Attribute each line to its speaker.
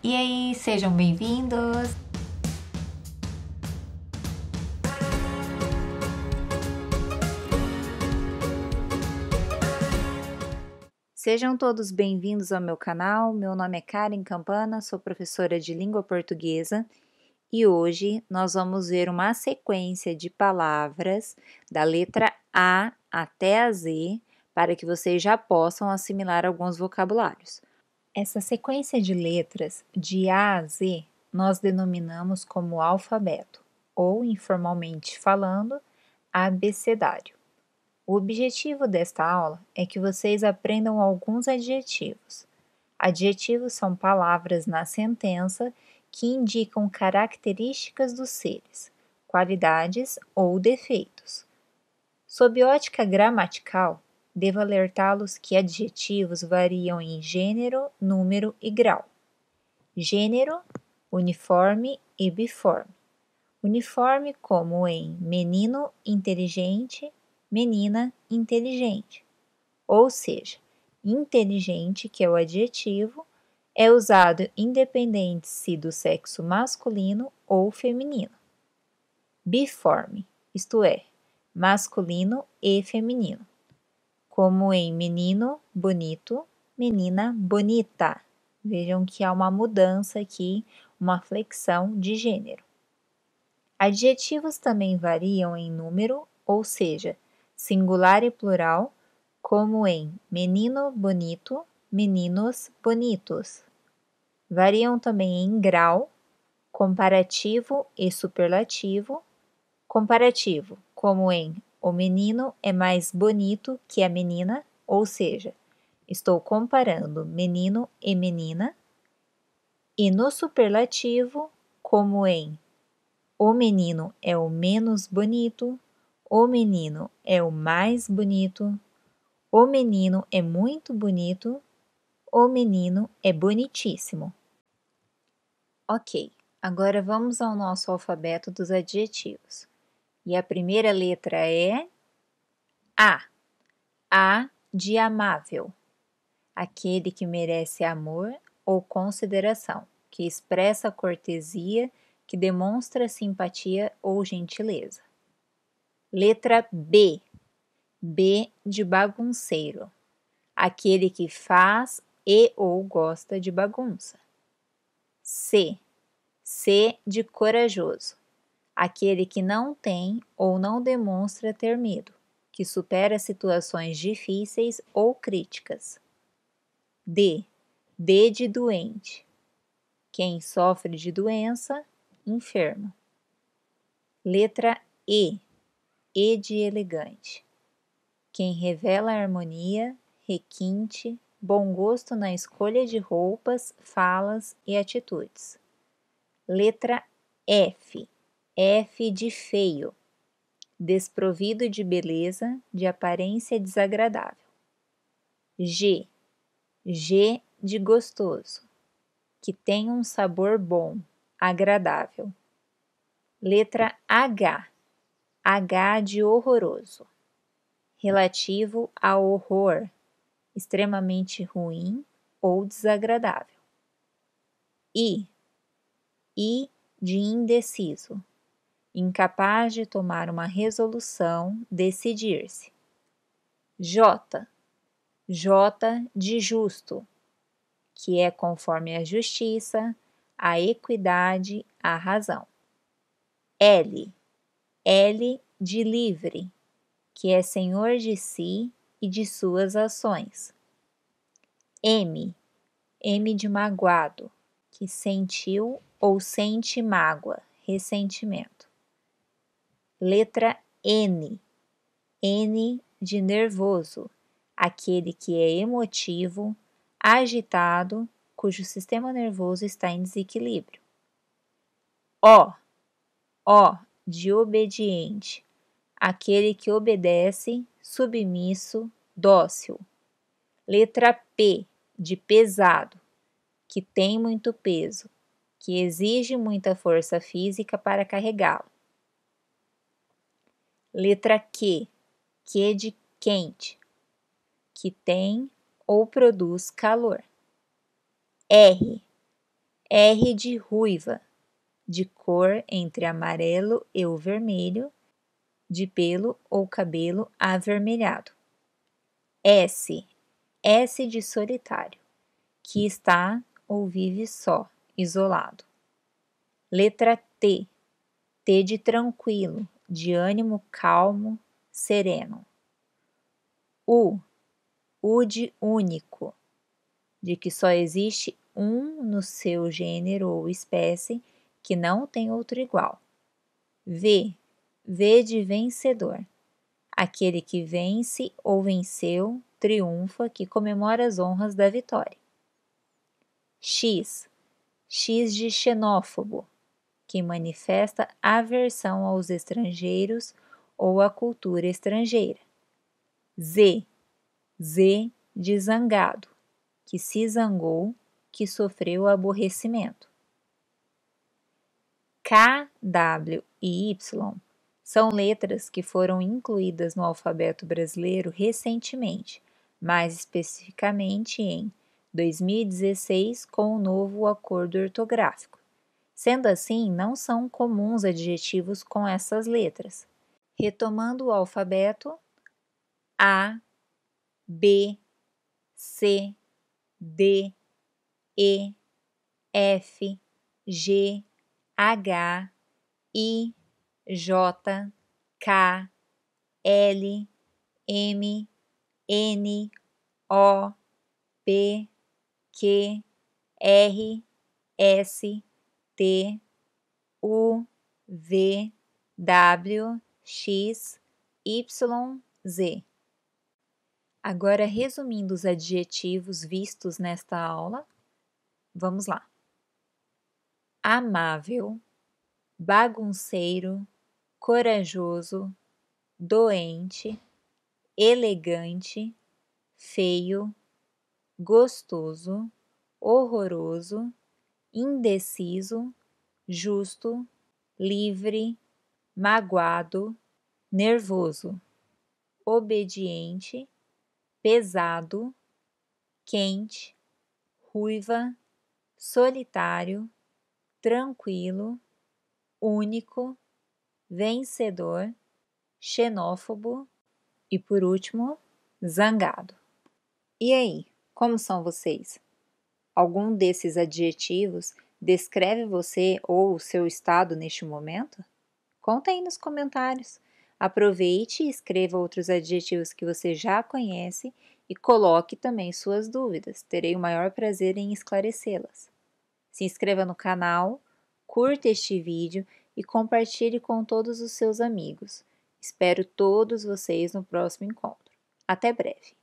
Speaker 1: E aí, sejam bem-vindos! Sejam todos bem-vindos ao meu canal. Meu nome é Karen Campana, sou professora de língua portuguesa e hoje nós vamos ver uma sequência de palavras da letra A até a Z para que vocês já possam assimilar alguns vocabulários. Essa sequência de letras de A a Z nós denominamos como alfabeto, ou informalmente falando, abecedário. O objetivo desta aula é que vocês aprendam alguns adjetivos. Adjetivos são palavras na sentença que indicam características dos seres, qualidades ou defeitos. Sob ótica gramatical, devo alertá-los que adjetivos variam em gênero, número e grau. Gênero, uniforme e biforme. Uniforme, como em menino inteligente, menina inteligente. Ou seja, inteligente, que é o adjetivo, é usado independente se do sexo masculino ou feminino. Biforme, isto é, masculino e feminino como em menino bonito, menina bonita. Vejam que há uma mudança aqui, uma flexão de gênero. Adjetivos também variam em número, ou seja, singular e plural, como em menino bonito, meninos bonitos. Variam também em grau, comparativo e superlativo. Comparativo, como em o menino é mais bonito que a menina, ou seja, estou comparando menino e menina. E no superlativo, como em o menino é o menos bonito, o menino é o mais bonito, o menino é muito bonito, o menino é bonitíssimo. Ok, agora vamos ao nosso alfabeto dos adjetivos. E a primeira letra é A. A de amável, aquele que merece amor ou consideração, que expressa cortesia, que demonstra simpatia ou gentileza. Letra B. B de bagunceiro, aquele que faz e ou gosta de bagunça. C. C de corajoso, aquele que não tem ou não demonstra ter medo, que supera situações difíceis ou críticas. D. D de doente. Quem sofre de doença, enfermo. Letra E. E de elegante. Quem revela harmonia, requinte, bom gosto na escolha de roupas, falas e atitudes. Letra F F de feio, desprovido de beleza, de aparência desagradável. G, G de gostoso, que tem um sabor bom, agradável. Letra H, H de horroroso, relativo a horror, extremamente ruim ou desagradável. I, I de indeciso, incapaz de tomar uma resolução, decidir-se. J. J de justo, que é conforme a justiça, a equidade, a razão. L. L de livre, que é senhor de si e de suas ações. M. M de magoado, que sentiu ou sente mágoa, ressentimento. Letra N. N de nervoso, aquele que é emotivo, agitado, cujo sistema nervoso está em desequilíbrio. O. O de obediente, aquele que obedece, submisso, dócil. Letra P de pesado, que tem muito peso, que exige muita força física para carregá-lo. Letra Q. Q é de quente, que tem ou produz calor. R. R de ruiva, de cor entre amarelo e o vermelho, de pelo ou cabelo avermelhado. S. S de solitário, que está ou vive só, isolado. Letra T. T de tranquilo, de ânimo calmo, sereno. U. u de único, de que só existe um no seu gênero ou espécie que não tem outro igual. V. V de vencedor, aquele que vence ou venceu, triunfa, que comemora as honras da vitória. X. X de xenófobo, que manifesta aversão aos estrangeiros ou à cultura estrangeira. Z. Z de zangado, que se zangou, que sofreu aborrecimento. K, W e Y são letras que foram incluídas no alfabeto brasileiro recentemente, mais especificamente em 2016 com o novo acordo ortográfico Sendo assim, não são comuns adjetivos com essas letras. Retomando o alfabeto: A, B, C, D, E, F, G, H, I, J, K, L, M, N, O, P, Q, R, S, T, U, V, W, X, Y, Z. Agora, resumindo os adjetivos vistos nesta aula, vamos lá: amável, bagunceiro, corajoso, doente, elegante, feio, gostoso, horroroso, indeciso, justo, livre, magoado, nervoso, obediente, pesado, quente, ruiva, solitário, tranquilo, único, vencedor, xenófobo e, por último, zangado. E aí, como são vocês? Algum desses adjetivos descreve você ou o seu estado neste momento? Conta aí nos comentários. Aproveite e escreva outros adjetivos que você já conhece e coloque também suas dúvidas. Terei o maior prazer em esclarecê-las. Se inscreva no canal, curta este vídeo e compartilhe com todos os seus amigos. Espero todos vocês no próximo encontro. Até breve!